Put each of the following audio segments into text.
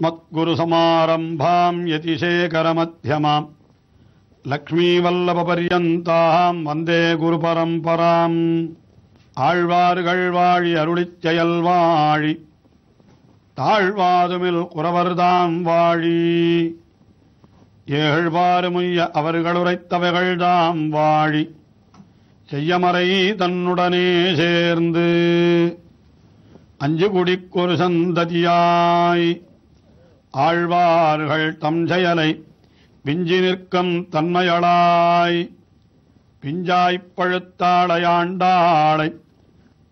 अस्मद्गुरुसमारम्भाम् यतिशेखरमध्यमाम् லக்ஷ்மீவல்லபபரியந்தாம் வந்தே குரு பரம்பராம் ஆழ்வார்கள் வாழி அருளிச்செயல் வாழி தாழ்வாதுமில் குறவர்தாம் வாழி ஏழ்வாறுமுய்ய அவர்களுரைத்தவைகள்தாம் வாழி செய்யமறை தன்னுடனே சேர்ந்து அஞ்சு குடிக்கொரு சந்ததியாய் ஆழ்வார்கள் தம் செயலை விஞ்சி நிற்கும் தன்மையளாய் பிஞ்சாய்ப்பழுத்தாளையாண்டாளை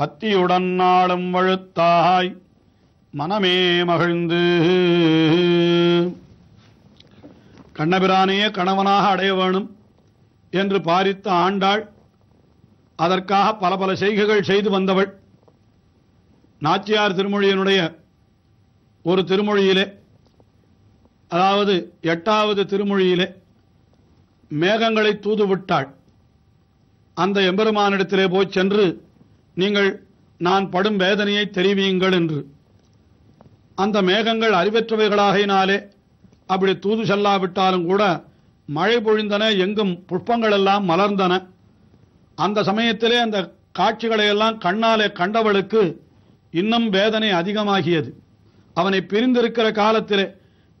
பத்தியுடன் நாளும் வழுத்தாய் மனமே மகிழ்ந்து கண்ணபிரானையே கணவனாக அடைய வேணும் என்று பாரித்த ஆண்டாள் அதற்காக பல பல செய்கைகள் செய்து வந்தவள் நாச்சியார் திருமொழியினுடைய ஒரு திருமொழியிலே அதாவது எட்டாவது திருமொழியிலே மேகங்களை தூதுவிட்டாள் அந்த எம்பெருமானிடத்திலே போய் சென்று நீங்கள் நான் படும் வேதனையை தெரிவியுங்கள் என்று அந்த மேகங்கள் அறிவற்றவைகளாகினாலே அப்படி தூது செல்லாவிட்டாலும் கூட மழை பொழிந்தன எங்கும் புஷ்பங்கள் எல்லாம் மலர்ந்தன அந்த சமயத்திலே அந்த காட்சிகளை எல்லாம் கண்ணாலே கண்டவளுக்கு இன்னும் வேதனை அதிகமாகியது அவனை பிரிந்திருக்கிற காலத்திலே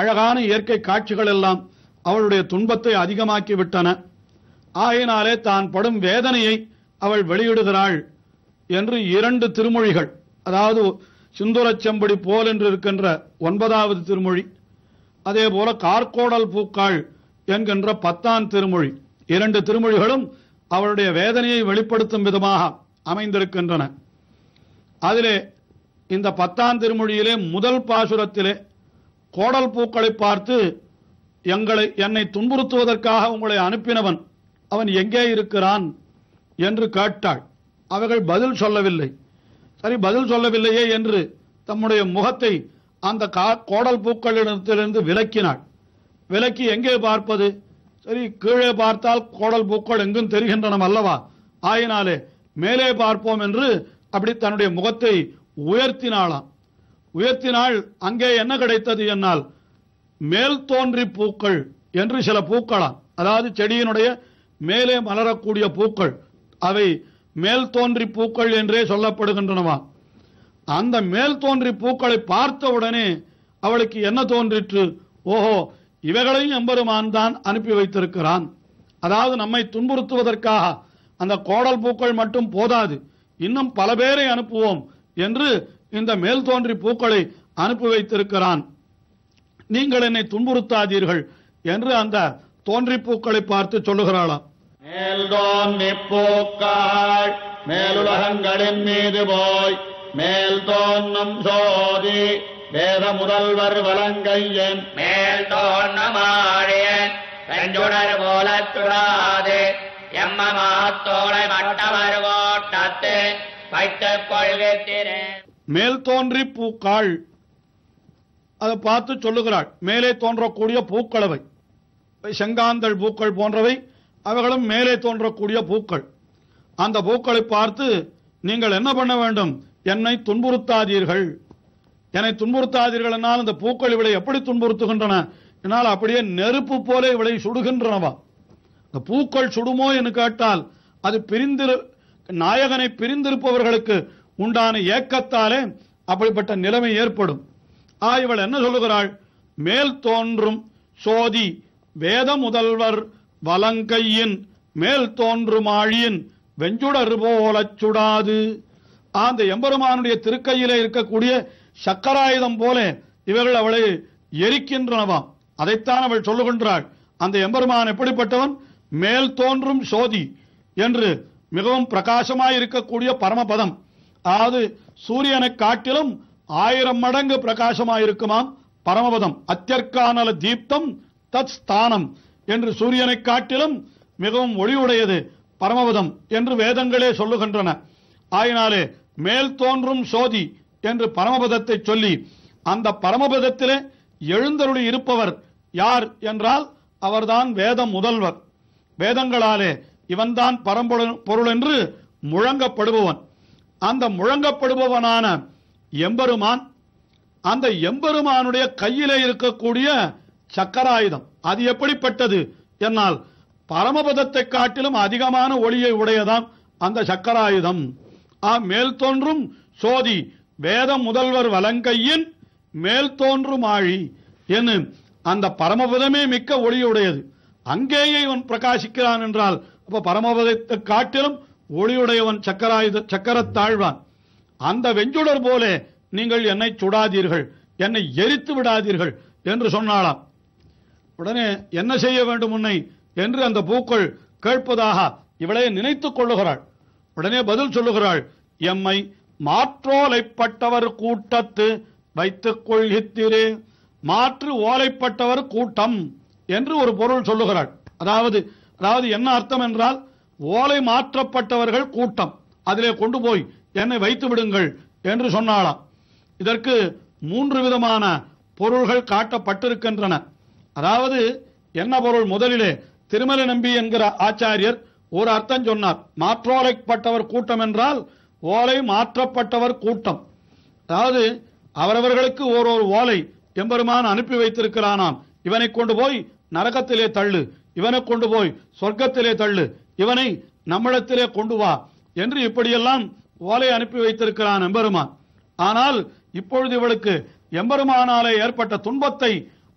அழகான இயற்கை காட்சிகள் எல்லாம் அவளுடைய துன்பத்தை அதிகமாக்கிவிட்டன ஆயினாலே ஆகையினாலே தான் படும் வேதனையை அவள் வெளியிடுகிறாள் என்று இரண்டு திருமொழிகள் அதாவது சிந்துரச்சம்படி போல் என்று இருக்கின்ற ஒன்பதாவது திருமொழி அதே போல கார்கோடல் பூக்காள் என்கின்ற பத்தாம் திருமொழி இரண்டு திருமொழிகளும் அவருடைய வேதனையை வெளிப்படுத்தும் விதமாக அமைந்திருக்கின்றன அதிலே இந்த பத்தாம் திருமொழியிலே முதல் பாசுரத்திலே கோடல் பூக்களை பார்த்து எங்களை என்னை துன்புறுத்துவதற்காக உங்களை அனுப்பினவன் அவன் எங்கே இருக்கிறான் என்று கேட்டாள் அவர்கள் பதில் சொல்லவில்லை சரி பதில் சொல்லவில்லையே என்று தம்முடைய முகத்தை அந்த கா கோடல் பூக்களிடத்திலிருந்து விலக்கினாள் விலக்கி எங்கே பார்ப்பது சரி கீழே பார்த்தால் கோடல் பூக்கள் எங்கும் தெரிகின்றன அல்லவா ஆயினாலே மேலே பார்ப்போம் என்று அப்படி தன்னுடைய முகத்தை உயர்த்தினாளாம் உயர்த்தினால் அங்கே என்ன கிடைத்தது என்னால் மேல் தோன்றி பூக்கள் என்று சில பூக்களாம் அதாவது செடியினுடைய மேலே மலரக்கூடிய பூக்கள் அவை மேல் தோன்றி பூக்கள் என்றே சொல்லப்படுகின்றனவா அந்த மேல் தோன்றி பூக்களை பார்த்த உடனே அவளுக்கு என்ன தோன்றிற்று ஓஹோ இவைகளையும் எம்பெருமான் தான் அனுப்பி வைத்திருக்கிறான் அதாவது நம்மை துன்புறுத்துவதற்காக அந்த கோடல் பூக்கள் மட்டும் போதாது இன்னும் பல பேரை அனுப்புவோம் என்று இந்த மேல் தோன்றி பூக்களை அனுப்பி வைத்திருக்கிறான் நீங்கள் என்னை துன்புறுத்தாதீர்கள் என்று அந்த தோன்றி பூக்களை பார்த்து சொல்லுகிறாளாம் மேல் தோன்றி பூக்கள் மேலுலகங்களின் மீது போய் மேல் தோன்னும் சோதி வேத முதல்வர் வலங்கையன் மேல் தோன்னமாழியன் போல போல துழாது எம்மமாத்தோளை மட்டவர் ஓட்டத்து வைத்துக் கொள்கிறேன் மேல் தோன்றி பூக்காள் அதை பார்த்து சொல்லுகிறாள் மேலே தோன்றக்கூடிய பூக்களவை செங்காந்தள் பூக்கள் போன்றவை அவைகளும் மேலே தோன்றக்கூடிய பூக்கள் அந்த பூக்களை பார்த்து நீங்கள் என்ன பண்ண வேண்டும் என்னை துன்புறுத்தாதீர்கள் என்னை துன்புறுத்தாதீர்கள் என்னால் அந்த பூக்கள் இவளை எப்படி துன்புறுத்துகின்றன என்னால் அப்படியே நெருப்பு போல இவளை சுடுகின்றனவா இந்த பூக்கள் சுடுமோ என்று கேட்டால் அது பிரிந்திரு நாயகனை பிரிந்திருப்பவர்களுக்கு உண்டான ஏக்கத்தாலே அப்படிப்பட்ட நிலைமை ஏற்படும் ஆ இவள் என்ன சொல்லுகிறாள் மேல் தோன்றும் சோதி வேத முதல்வர் வலங்கையின் மேல் தோன்றும் ஆழியின் வெஞ்சுடர் போலச் சுடாது அந்த எம்பெருமானுடைய திருக்கையிலே இருக்கக்கூடிய சக்கராயுதம் போல இவர்கள் அவளை எரிக்கின்றனவாம் அதைத்தான் அவள் சொல்லுகின்றாள் அந்த எம்பெருமான் எப்படிப்பட்டவன் மேல் தோன்றும் சோதி என்று மிகவும் பிரகாசமாய் இருக்கக்கூடிய பரமபதம் அதாவது சூரியனை காட்டிலும் ஆயிரம் மடங்கு பிரகாசமாயிருக்குமாம் பரமபதம் அத்தியற்கானல தீப்தம் தத் ஸ்தானம் என்று சூரியனை காட்டிலும் மிகவும் ஒளிவுடையது பரமபதம் என்று வேதங்களே சொல்லுகின்றன ஆயினாலே மேல் தோன்றும் சோதி என்று பரமபதத்தை சொல்லி அந்த பரமபதத்திலே எழுந்தருளி இருப்பவர் யார் என்றால் அவர்தான் வேத முதல்வர் வேதங்களாலே இவன்தான் பரம்பொருள் பொருள் என்று முழங்கப்படுபவன் அந்த முழங்கப்படுபவனான எம்பெருமான் அந்த எம்பெருமானுடைய கையிலே இருக்கக்கூடிய சக்கராயுதம் அது எப்படிப்பட்டது என்னால் பரமபதத்தை காட்டிலும் அதிகமான ஒளியை உடையதாம் அந்த சக்கராயுதம் மேல் தோன்றும் சோதி வேத முதல்வர் வலங்கையின் மேல் தோன்றும் ஆழி என்று அந்த பரமபதமே மிக்க ஒளியுடையது அங்கேயே இவன் பிரகாசிக்கிறான் என்றால் அப்ப பரமபதத்தை காட்டிலும் ஒளியுடையவன் சக்கராயுத சக்கரத்தாழ்வான் அந்த வெஞ்சுடர் போல நீங்கள் என்னை சுடாதீர்கள் என்னை எரித்து விடாதீர்கள் என்று சொன்னாளாம் உடனே என்ன செய்ய வேண்டும் உன்னை என்று அந்த பூக்கள் கேட்பதாக இவளே நினைத்துக் கொள்ளுகிறாள் உடனே பதில் சொல்லுகிறாள் எம்மை மாற்றோலைப்பட்டவர் கூட்டத்து வைத்துக் கொள்கித்திரே மாற்று ஓலைப்பட்டவர் கூட்டம் என்று ஒரு பொருள் சொல்லுகிறாள் அதாவது அதாவது என்ன அர்த்தம் என்றால் ஓலை மாற்றப்பட்டவர்கள் கூட்டம் அதிலே கொண்டு போய் என்னை வைத்து விடுங்கள் என்று சொன்னாளாம் இதற்கு மூன்று விதமான பொருள்கள் காட்டப்பட்டிருக்கின்றன அதாவது என்ன பொருள் முதலிலே திருமலை நம்பி என்கிற ஆச்சாரியர் ஒரு அர்த்தம் சொன்னார் மாற்றோலைப்பட்டவர் கூட்டம் என்றால் ஓலை மாற்றப்பட்டவர் கூட்டம் அதாவது அவரவர்களுக்கு ஒரு ஒரு ஓலை எம்பெருமான் அனுப்பி வைத்திருக்கிறானாம் இவனை கொண்டு போய் நரகத்திலே தள்ளு இவனை கொண்டு போய் சொர்க்கத்திலே தள்ளு இவனை நம்மிடத்திலே கொண்டு வா என்று இப்படியெல்லாம் ஓலை அனுப்பி வைத்திருக்கிறான் எம்பெருமான் ஆனால் இப்பொழுது இவளுக்கு எம்பெருமானாலே ஏற்பட்ட துன்பத்தை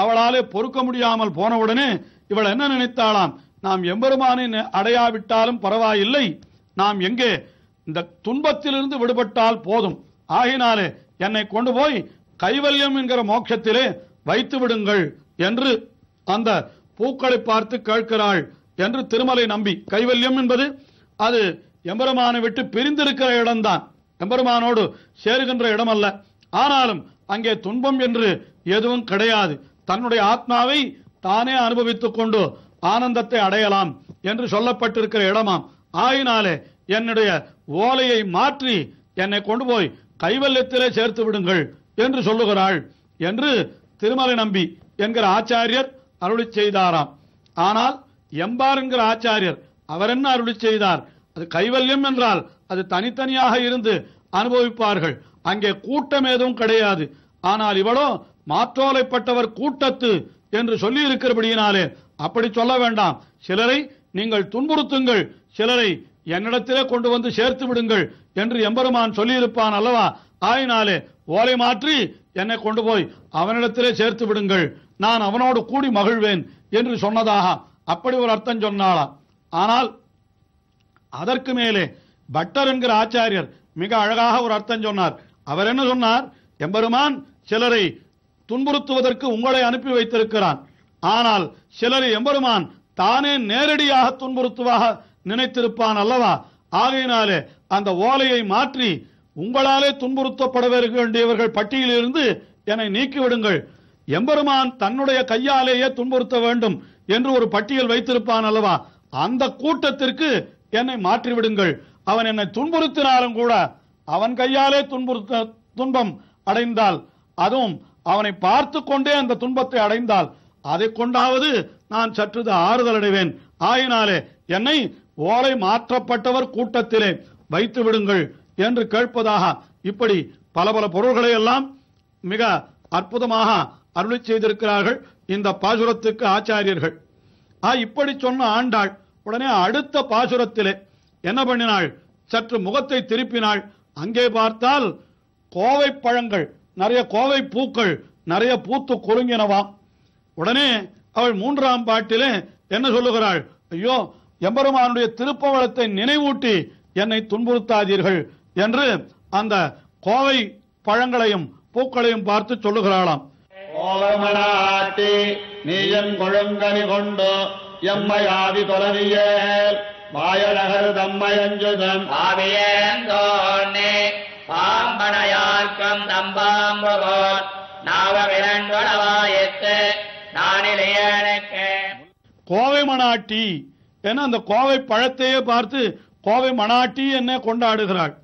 அவளாலே பொறுக்க முடியாமல் போனவுடனே இவள் என்ன நினைத்தாளாம் நாம் எம்பெருமானின் அடையாவிட்டாலும் பரவாயில்லை நாம் எங்கே இந்த துன்பத்திலிருந்து விடுபட்டால் போதும் ஆகினாலே என்னை கொண்டு போய் கைவல்யம் என்கிற மோட்சத்திலே வைத்து விடுங்கள் என்று அந்த பூக்களை பார்த்து கேட்கிறாள் என்று திருமலை நம்பி கைவல்யம் என்பது அது எம்பெருமானை விட்டு பிரிந்திருக்கிற இடம்தான் எம்பெருமானோடு சேருகின்ற இடம் அல்ல ஆனாலும் அங்கே துன்பம் என்று எதுவும் கிடையாது தன்னுடைய ஆத்மாவை தானே அனுபவித்துக் கொண்டு ஆனந்தத்தை அடையலாம் என்று சொல்லப்பட்டிருக்கிற இடமாம் ஆயினாலே என்னுடைய ஓலையை மாற்றி என்னை கொண்டு போய் கைவல்யத்திலே சேர்த்து விடுங்கள் என்று சொல்லுகிறாள் என்று திருமலை நம்பி என்கிற ஆச்சாரியர் அருளி செய்தாராம் ஆனால் எம்பார் என்கிற ஆச்சாரியர் அவர் என்ன அருளி செய்தார் அது கைவல்யம் என்றால் அது தனித்தனியாக இருந்து அனுபவிப்பார்கள் அங்கே கூட்டம் எதுவும் கிடையாது ஆனால் இவளோ மாற்றோலைப்பட்டவர் கூட்டத்து என்று சொல்லி இருக்கிறபடியினாலே அப்படி சொல்ல வேண்டாம் சிலரை நீங்கள் துன்புறுத்துங்கள் சிலரை என்னிடத்திலே கொண்டு வந்து சேர்த்து விடுங்கள் என்று எம்பெருமான் சொல்லியிருப்பான் அல்லவா ஆயினாலே ஓலை மாற்றி என்னை கொண்டு போய் அவனிடத்திலே சேர்த்து விடுங்கள் நான் அவனோடு கூடி மகிழ்வேன் என்று சொன்னதாக அப்படி ஒரு அர்த்தம் சொன்னாலாம் ஆனால் அதற்கு மேலே பட்டர் என்கிற ஆச்சாரியர் மிக அழகாக ஒரு அர்த்தம் சொன்னார் அவர் என்ன சொன்னார் எம்பெருமான் சிலரை துன்புறுத்துவதற்கு உங்களை அனுப்பி வைத்திருக்கிறான் ஆனால் சிலர் எம்பெருமான் தானே நேரடியாக துன்புறுத்துவாக நினைத்திருப்பான் அல்லவா ஆகையினாலே அந்த ஓலையை மாற்றி உங்களாலே துன்புறுத்தப்பட வேண்டியவர்கள் பட்டியலிருந்து என்னை நீக்கிவிடுங்கள் எம்பெருமான் தன்னுடைய கையாலேயே துன்புறுத்த வேண்டும் என்று ஒரு பட்டியல் வைத்திருப்பான் அல்லவா அந்த கூட்டத்திற்கு என்னை மாற்றிவிடுங்கள் அவன் என்னை துன்புறுத்தினாலும் கூட அவன் கையாலே துன்புறுத்த துன்பம் அடைந்தால் அதுவும் அவனை பார்த்து கொண்டே அந்த துன்பத்தை அடைந்தால் அதை கொண்டாவது நான் சற்று ஆறுதல் அடைவேன் ஆயினாலே என்னை ஓலை மாற்றப்பட்டவர் கூட்டத்திலே வைத்து விடுங்கள் என்று கேட்பதாக இப்படி பல பல பொருள்களை எல்லாம் மிக அற்புதமாக அருளி செய்திருக்கிறார்கள் இந்த பாசுரத்துக்கு ஆச்சாரியர்கள் ஆ இப்படி சொன்ன ஆண்டாள் உடனே அடுத்த பாசுரத்திலே என்ன பண்ணினாள் சற்று முகத்தை திருப்பினாள் அங்கே பார்த்தால் கோவை பழங்கள் நிறைய கோவை பூக்கள் நிறைய பூத்து கொழுங்கினவாம் உடனே அவள் மூன்றாம் பாட்டிலே என்ன சொல்லுகிறாள் ஐயோ எம்பெருமானுடைய திருப்பவளத்தை நினைவூட்டி என்னை துன்புறுத்தாதீர்கள் என்று அந்த கோவை பழங்களையும் பூக்களையும் பார்த்து சொல்லுகிறாளாம் கோலமனாட்டி நீயம் கொழுங்கனி கொண்டு எம்மையாதி தொலவிய மாயநகர் தம்மயஞ்சுதம் ஆவியோன்னே பாம்பனையார்க்கம் தம்பாம்புவோன் நாவமிரண்டொளவாயத்து கோவை மணாட்டி என அந்த கோவை பழத்தையே பார்த்து கோவை மணாட்டி என்ன கொண்டாடுகிறாள்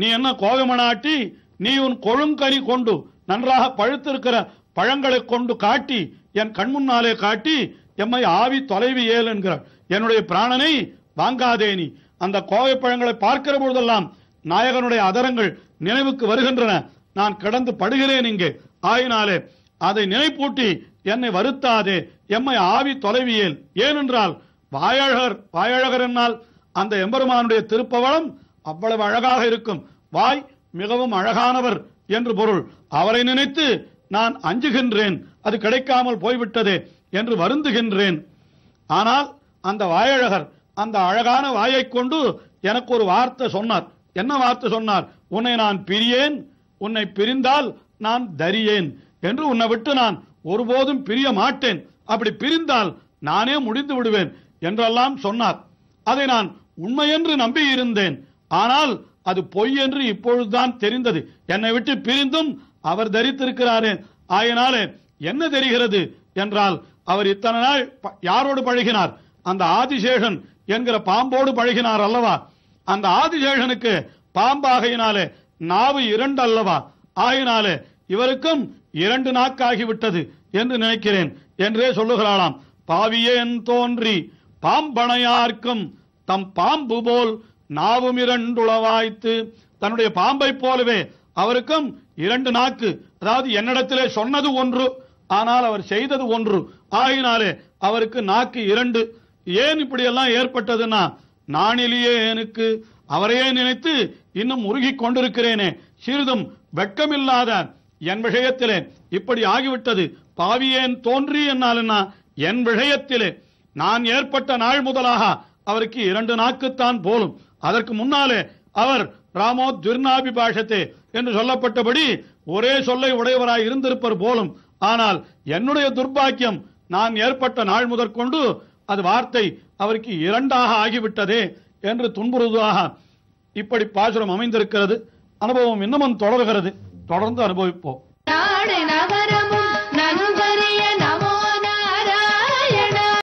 நீ என்ன கோவை மணாட்டி நீ உன் கொழுங்கனி கொண்டு நன்றாக பழுத்திருக்கிற பழங்களை கொண்டு காட்டி என் கண்முன்னாலே காட்டி எம்மை ஆவி தொலைவு ஏல் என்கிறார் என்னுடைய பிராணனை வாங்காதேனி அந்த கோவை பழங்களை பார்க்கிற பொழுதெல்லாம் நாயகனுடைய அதரங்கள் நினைவுக்கு வருகின்றன நான் கடந்து படுகிறேன் இங்கே ஆயினாலே அதை நினைப்பூட்டி என்னை வருத்தாதே எம்மை ஆவி தொலைவியேல் ஏனென்றால் வாயழகர் வாயழகர் என்னால் அந்த எம்பெருமானுடைய திருப்பவளம் அவ்வளவு அழகாக இருக்கும் வாய் மிகவும் அழகானவர் என்று பொருள் அவரை நினைத்து நான் அஞ்சுகின்றேன் அது கிடைக்காமல் போய்விட்டது என்று வருந்துகின்றேன் ஆனால் அந்த வாயழகர் அந்த அழகான வாயை கொண்டு எனக்கு ஒரு வார்த்தை சொன்னார் என்ன வார்த்தை சொன்னார் உன்னை நான் பிரியேன் உன்னை பிரிந்தால் நான் தரியேன் என்று உன்னை விட்டு நான் ஒருபோதும் பிரிய மாட்டேன் அப்படி பிரிந்தால் நானே முடிந்து விடுவேன் என்றெல்லாம் சொன்னார் அதை நான் உண்மையென்று நம்பியிருந்தேன் ஆனால் அது பொய் என்று இப்பொழுதுதான் தெரிந்தது என்னை விட்டு பிரிந்தும் அவர் தரித்திருக்கிறாரு ஆயினாலே என்ன தெரிகிறது என்றால் அவர் இத்தனை நாள் யாரோடு பழகினார் அந்த ஆதிசேஷன் என்கிற பாம்போடு பழகினார் அல்லவா அந்த ஆதிசேஷனுக்கு பாம்பாகையினாலே நாவு இரண்டு அல்லவா ஆயினாலே இவருக்கும் இரண்டு நாக்காகிவிட்டது என்று நினைக்கிறேன் என்றே சொல்லுகிறாளாம் பாவியேன் தோன்றி பாம்பனையார்க்கும் தம் பாம்பு போல் நாவும் இரண்டுளவாய்த்து தன்னுடைய பாம்பை போலவே அவருக்கும் இரண்டு நாக்கு அதாவது என்னிடத்திலே சொன்னது ஒன்று ஆனால் அவர் செய்தது ஒன்று ஆகினாலே அவருக்கு நாக்கு இரண்டு ஏன் இப்படியெல்லாம் ஏற்பட்டதுன்னா நானிலேயே எனக்கு அவரையே நினைத்து இன்னும் உருகி கொண்டிருக்கிறேனே சிறிதும் வெட்கமில்லாத என் விஷயத்திலே இப்படி ஆகிவிட்டது பாவியேன் தோன்றி என்னாலுன்னா என் விஷயத்திலே நான் ஏற்பட்ட நாள் முதலாக அவருக்கு இரண்டு நாக்குத்தான் போலும் அதற்கு முன்னாலே அவர் ராமோ பாஷத்தே என்று சொல்லப்பட்டபடி ஒரே சொல்லை உடையவராய் இருந்திருப்பர் போலும் ஆனால் என்னுடைய துர்பாக்கியம் நான் ஏற்பட்ட நாள் முதற்கொண்டு அது வார்த்தை அவருக்கு இரண்டாக ஆகிவிட்டதே என்று துன்புறுவதாக இப்படி பாசுரம் அமைந்திருக்கிறது அனுபவம் இன்னமும் தொடர்கிறது தொடர்ந்து அனுபவிப்போம்